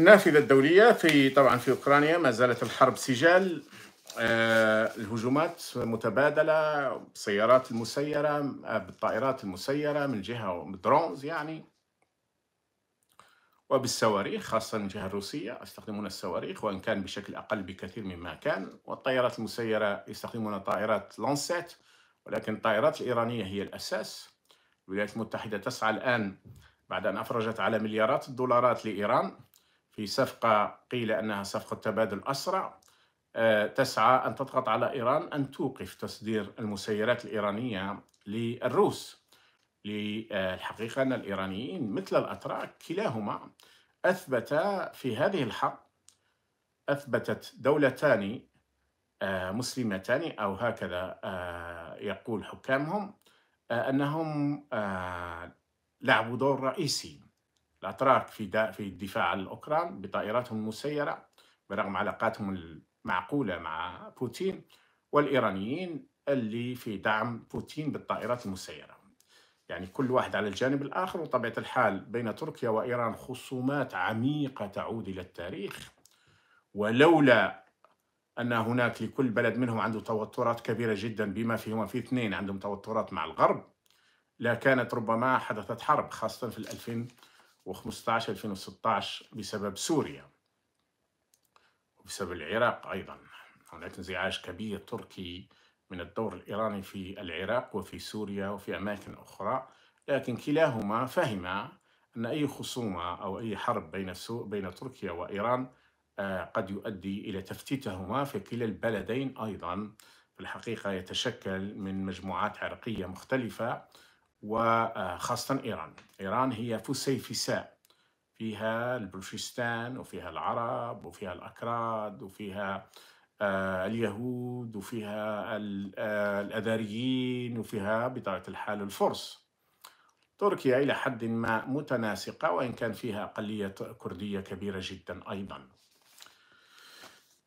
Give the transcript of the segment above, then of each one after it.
النافذة الدولية في طبعا في أوكرانيا ما زالت الحرب سجال آه، الهجومات متبادلة بالسيارات المسيرة بالطائرات المسيرة من جهة درونز يعني وبالصواريخ خاصة من الجهة الروسية يستخدمون الصواريخ وإن كان بشكل أقل بكثير مما كان والطائرات المسيرة يستخدمون طائرات لانسات ولكن الطائرات الإيرانية هي الأساس الولايات المتحدة تسعى الآن بعد أن أفرجت على مليارات الدولارات لإيران في صفقة قيل أنها صفقة تبادل أسرع آه، تسعى أن تضغط على إيران أن توقف تصدير المسيرات الإيرانية للروس للحقيقة أن الإيرانيين مثل الأتراك كلاهما أثبت في هذه الحرب أثبتت دولتان آه، مسلمتان أو هكذا آه، يقول حكامهم أنهم لعبوا دور رئيسي الأتراك في, في الدفاع عن الأوكران بطائراتهم المسيرة برغم علاقاتهم المعقولة مع بوتين والإيرانيين اللي في دعم بوتين بالطائرات المسيرة يعني كل واحد على الجانب الآخر وطبيعة الحال بين تركيا وإيران خصومات عميقة تعود إلى التاريخ ولولا أن هناك لكل بلد منهم عنده توترات كبيرة جدا بما فيهم في اثنين عندهم توترات مع الغرب لكانت ربما حدثت حرب خاصة في 2000 و15 2016 بسبب سوريا وبسبب العراق أيضا هناك انزعاج كبير تركي من الدور الإيراني في العراق وفي سوريا وفي أماكن أخرى لكن كلاهما فهم أن أي خصومة أو أي حرب بين بين تركيا وإيران آه، قد يؤدي إلى تفتيتهما في كلا البلدين أيضا في الحقيقة يتشكل من مجموعات عرقية مختلفة وخاصة إيران إيران هي فسيفساء فيها البلوشستان وفيها العرب وفيها الأكراد وفيها آه، اليهود وفيها آه، الأذريين وفيها بطبيعة الحال الفرس تركيا إلى حد ما متناسقة وإن كان فيها أقلية كردية كبيرة جدا أيضا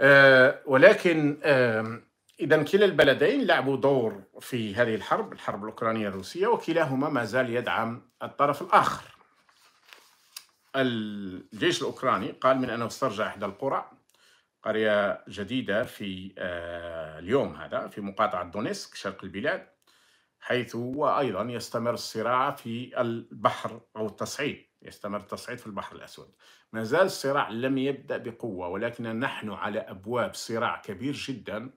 آه، ولكن إذا كلا البلدين لعبوا دور في هذه الحرب الحرب الأوكرانية الروسية وكلاهما ما زال يدعم الطرف الآخر الجيش الأوكراني قال من أنه استرجع إحدى القرى قرية جديدة في آه، اليوم هذا في مقاطعة دونيسك شرق البلاد حيث وأيضا يستمر الصراع في البحر أو التصعيد يستمر التصعيد في البحر الأسود ما زال الصراع لم يبدأ بقوة ولكن نحن على أبواب صراع كبير جدا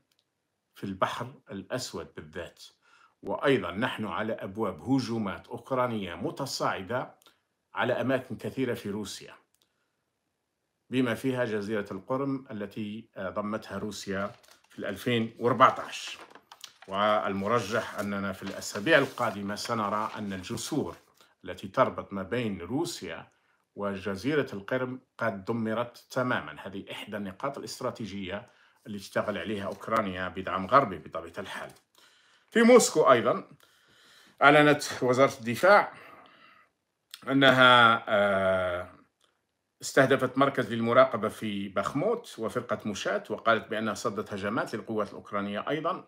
في البحر الأسود بالذات وأيضا نحن على أبواب هجومات أوكرانية متصاعدة على أماكن كثيرة في روسيا بما فيها جزيرة القرم التي ضمتها روسيا في 2014 والمرجح أننا في الأسابيع القادمة سنرى أن الجسور التي تربط ما بين روسيا وجزيرة القرم قد دمرت تماما هذه إحدى النقاط الاستراتيجية اللي اشتغل عليها أوكرانيا بدعم غربي بطبيعة الحال في موسكو أيضا أعلنت وزارة الدفاع أنها آه، استهدفت مركز للمراقبة في بخموت وفرقة مشات وقالت بأنها صدت هجمات للقوات الأوكرانية أيضا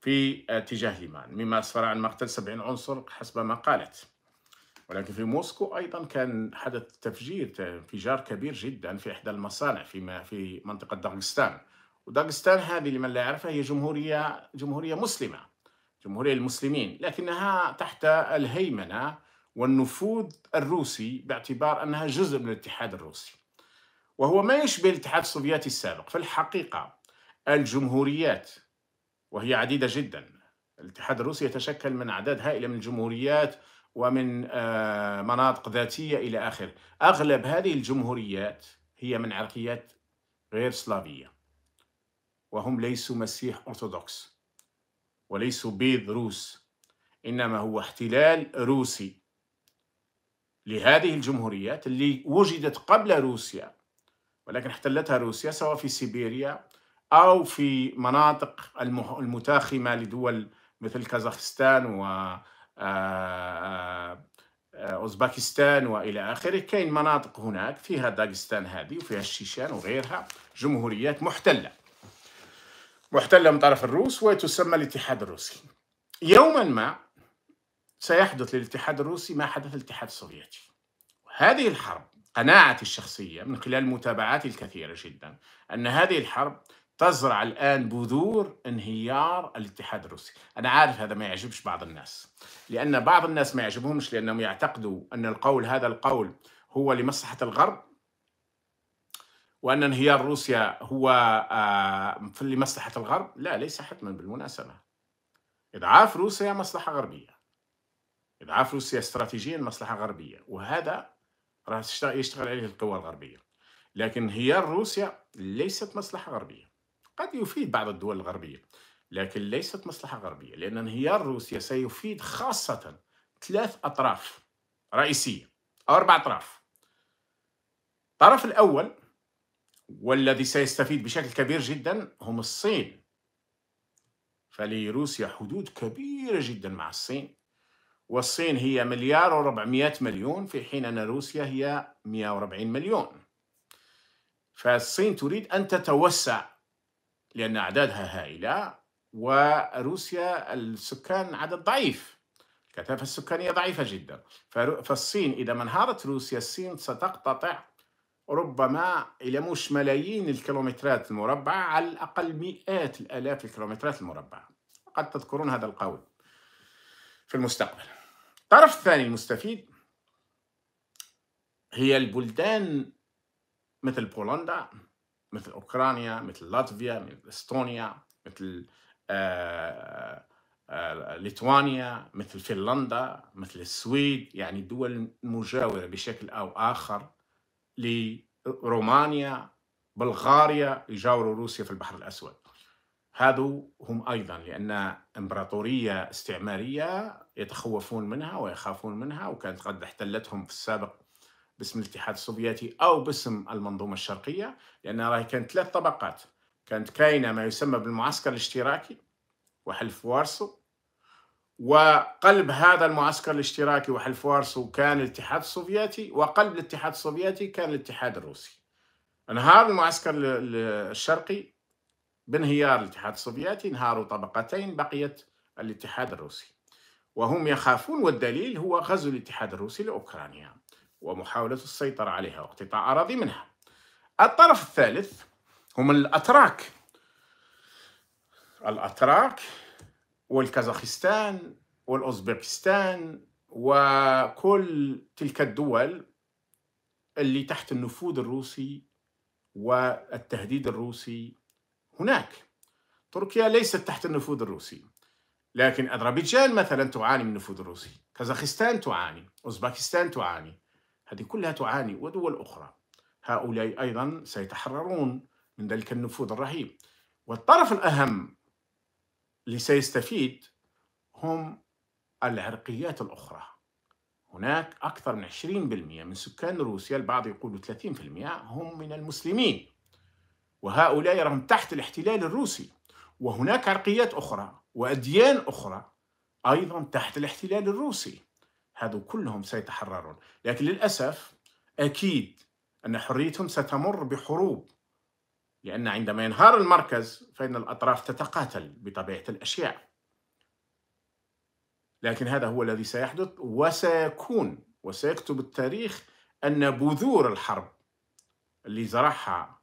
في آه، اتجاه ليمان مما أسفر عن مقتل 70 عنصر حسب ما قالت ولكن في موسكو أيضا كان حدث تفجير انفجار كبير جدا في إحدى المصانع في في منطقة داغستان وداغستان هذه لمن لا يعرفها هي جمهورية جمهورية مسلمة جمهورية المسلمين لكنها تحت الهيمنة والنفوذ الروسي باعتبار أنها جزء من الاتحاد الروسي وهو ما يشبه الاتحاد السوفيتي السابق في الحقيقة الجمهوريات وهي عديدة جدا الاتحاد الروسي يتشكل من أعداد هائلة من الجمهوريات ومن آه، مناطق ذاتية إلى آخره أغلب هذه الجمهوريات هي من عرقيات غير سلافية وهم ليسوا مسيح أرثوذكس وليسوا بيض روس إنما هو احتلال روسي لهذه الجمهوريات اللي وجدت قبل روسيا ولكن احتلتها روسيا سواء في سيبيريا أو في مناطق المتاخمة لدول مثل كازاخستان و آه، آه، آه، أوزباكستان وإلى آخره كاين مناطق هناك فيها داغستان هذه وفيها الشيشان وغيرها جمهوريات محتلة محتلة من طرف الروس وتسمى الاتحاد الروسي يوما ما سيحدث للاتحاد الروسي ما حدث للاتحاد السوفيتي هذه الحرب قناعتي الشخصية من خلال متابعاتي الكثيرة جدا أن هذه الحرب تزرع الآن بذور انهيار الاتحاد الروسي أنا عارف هذا ما يعجبش بعض الناس لأن بعض الناس ما يعجبهمش لأنهم يعتقدوا أن القول هذا القول هو لمصلحة الغرب وأن انهيار روسيا هو آه، لمصلحة الغرب لا ليس حتما بالمناسبة إضعاف روسيا مصلحة غربية إضعاف روسيا استراتيجيا مصلحة غربية وهذا راح يشتغل عليه القوى الغربية لكن انهيار روسيا ليست مصلحة غربية قد يفيد بعض الدول الغربية لكن ليست مصلحة غربية لأن انهيار روسيا سيفيد خاصة ثلاث أطراف رئيسية أو أربع أطراف الطرف الأول والذي سيستفيد بشكل كبير جدا هم الصين فلروسيا حدود كبيرة جدا مع الصين والصين هي مليار و400 مليون في حين أن روسيا هي 140 مليون فالصين تريد أن تتوسع لأن أعدادها هائلة وروسيا السكان عدد ضعيف الكثافة السكانية ضعيفة جدا فالصين إذا ما انهارت روسيا الصين ستقتطع ربما إلى مش ملايين الكيلومترات المربعة على الأقل مئات الآلاف الكيلومترات المربعة قد تذكرون هذا القول في المستقبل الطرف الثاني المستفيد هي البلدان مثل بولندا مثل أوكرانيا مثل لاتفيا مثل إستونيا مثل آآ آه، آآ آه، ليتوانيا مثل فنلندا مثل السويد يعني دول مجاورة بشكل أو آخر لرومانيا بلغاريا يجاوروا روسيا في البحر الأسود هذو هم أيضا لأن إمبراطورية استعمارية يتخوفون منها ويخافون منها وكانت قد احتلتهم في السابق باسم الاتحاد السوفيتي أو باسم المنظومة الشرقية لأن راهي كانت ثلاث طبقات كانت كاينة ما يسمى بالمعسكر الاشتراكي وحلف وارسو وقلب هذا المعسكر الاشتراكي وحلف وارسو كان الاتحاد السوفيتي وقلب الاتحاد السوفيتي كان الاتحاد الروسي انهار المعسكر الشرقي بانهيار الاتحاد السوفيتي انهاروا طبقتين بقيت الاتحاد الروسي وهم يخافون والدليل هو غزو الاتحاد الروسي لأوكرانيا ومحاولة السيطرة عليها واقتطاع أراضي منها الطرف الثالث هم الأتراك الأتراك والكازاخستان والأوزبكستان وكل تلك الدول اللي تحت النفوذ الروسي والتهديد الروسي هناك تركيا ليست تحت النفوذ الروسي لكن أذربيجان مثلا تعاني من النفوذ الروسي كازاخستان تعاني أوزبكستان تعاني هذه كلها تعاني ودول أخرى هؤلاء أيضا سيتحررون من ذلك النفوذ الرهيب والطرف الأهم اللي سيستفيد هم العرقيات الأخرى هناك أكثر من 20% من سكان روسيا البعض يقول 30% هم من المسلمين وهؤلاء راهم تحت الاحتلال الروسي وهناك عرقيات أخرى وأديان أخرى أيضا تحت الاحتلال الروسي هذو كلهم سيتحررون لكن للأسف أكيد أن حريتهم ستمر بحروب لأن عندما ينهار المركز فإن الأطراف تتقاتل بطبيعة الأشياء لكن هذا هو الذي سيحدث وسيكون وسيكتب التاريخ أن بذور الحرب اللي زرعها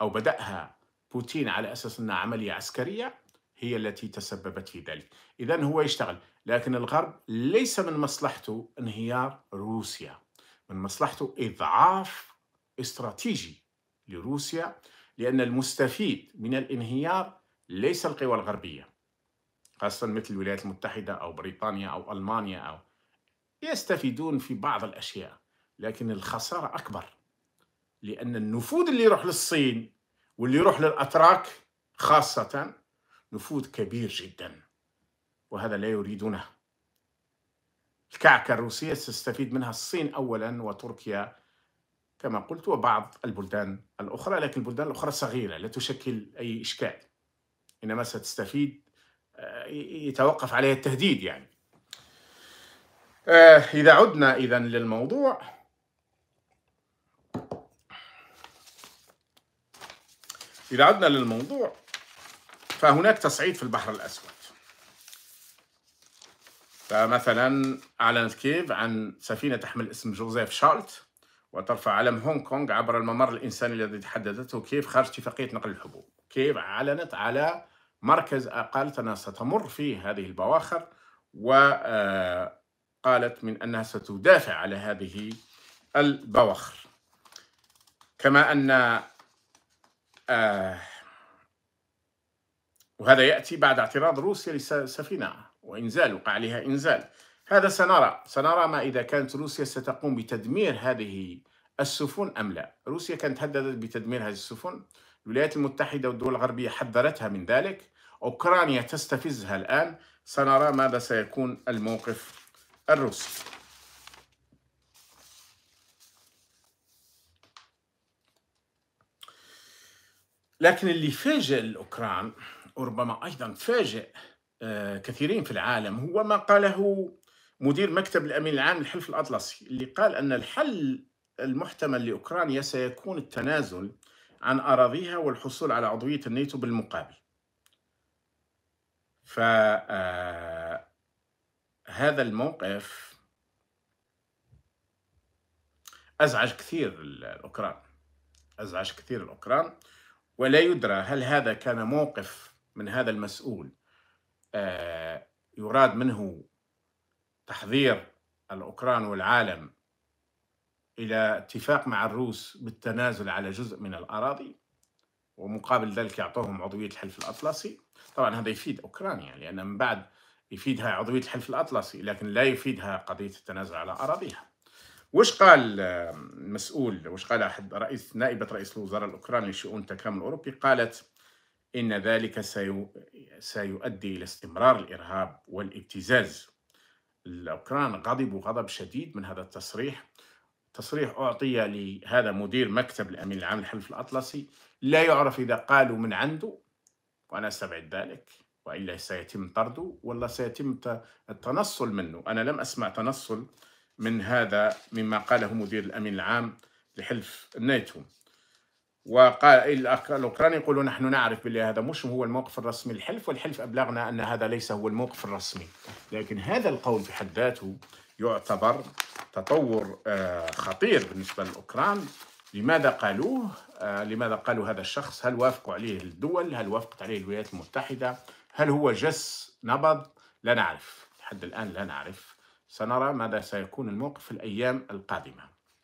أو بدأها بوتين على أساس أنها عملية عسكرية هي التي تسببت في ذلك إذا هو يشتغل لكن الغرب ليس من مصلحته انهيار روسيا من مصلحته إضعاف استراتيجي لروسيا لأن المستفيد من الانهيار ليس القوى الغربية خاصة مثل الولايات المتحدة أو بريطانيا أو ألمانيا أو يستفيدون في بعض الأشياء لكن الخسارة أكبر لأن النفوذ اللي يروح للصين واللي يروح للأتراك خاصة نفوذ كبير جدا وهذا لا يريدونه الكعكة الروسية تستفيد منها الصين أولا وتركيا كما قلت وبعض البلدان الأخرى لكن البلدان الأخرى صغيرة لا تشكل أي إشكال إنما ستستفيد آه، يتوقف عليها التهديد يعني آه، إذا عدنا إذا للموضوع إذا عدنا للموضوع فهناك تصعيد في البحر الأسود فمثلا أعلنت كيف عن سفينة تحمل اسم جوزيف شالت وترفع علم هونغ كونغ عبر الممر الإنساني الذي تحددته كيف خارج اتفاقية نقل الحبوب كيف أعلنت على مركز قالت أنها ستمر فيه هذه البواخر وقالت آه، من أنها ستدافع على هذه البواخر كما أن آه، وهذا يأتي بعد اعتراض روسيا لسفينة وإنزال وقع عليها إنزال هذا سنرى سنرى ما إذا كانت روسيا ستقوم بتدمير هذه السفن أم لا روسيا كانت هددت بتدمير هذه السفن الولايات المتحدة والدول الغربية حذرتها من ذلك أوكرانيا تستفزها الآن سنرى ماذا سيكون الموقف الروسي لكن اللي فاجئ الأوكران وربما أيضا فاجئ آه، كثيرين في العالم هو ما قاله مدير مكتب الامين العام للحلف الاطلسي اللي قال ان الحل المحتمل لاوكرانيا سيكون التنازل عن اراضيها والحصول على عضويه الناتو بالمقابل. ف آه، هذا الموقف ازعج كثير الاوكران ازعج كثير الاوكران ولا يدرى هل هذا كان موقف من هذا المسؤول آه، يراد منه تحذير الأوكران والعالم إلى اتفاق مع الروس بالتنازل على جزء من الأراضي ومقابل ذلك يعطوهم عضوية الحلف الأطلسي طبعا هذا يفيد أوكرانيا لأن من بعد يفيدها عضوية الحلف الأطلسي لكن لا يفيدها قضية التنازل على أراضيها وش قال مسؤول وش قال أحد رئيس نائبة رئيس الوزراء الأوكراني لشؤون التكامل الأوروبي قالت إن ذلك سيؤدي إلى استمرار الإرهاب والابتزاز الأوكران غضبوا غضب شديد من هذا التصريح تصريح أعطي لهذا مدير مكتب الأمين العام للحلف الأطلسي لا يعرف إذا قالوا من عنده وأنا أستبعد ذلك وإلا سيتم طرده ولا سيتم التنصل منه أنا لم أسمع تنصل من هذا مما قاله مدير الأمين العام لحلف الناتو وقال إيه، الاوكران يقولون نحن نعرف بلي هذا مش هو الموقف الرسمي الحلف والحلف ابلغنا ان هذا ليس هو الموقف الرسمي لكن هذا القول بحد ذاته يعتبر تطور آه، خطير بالنسبه للاوكران لماذا قالوه آه، لماذا قالوا هذا الشخص هل وافقوا عليه الدول هل وافقت عليه الولايات المتحده هل هو جس نبض لا نعرف لحد الان لا نعرف سنرى ماذا سيكون الموقف في الايام القادمه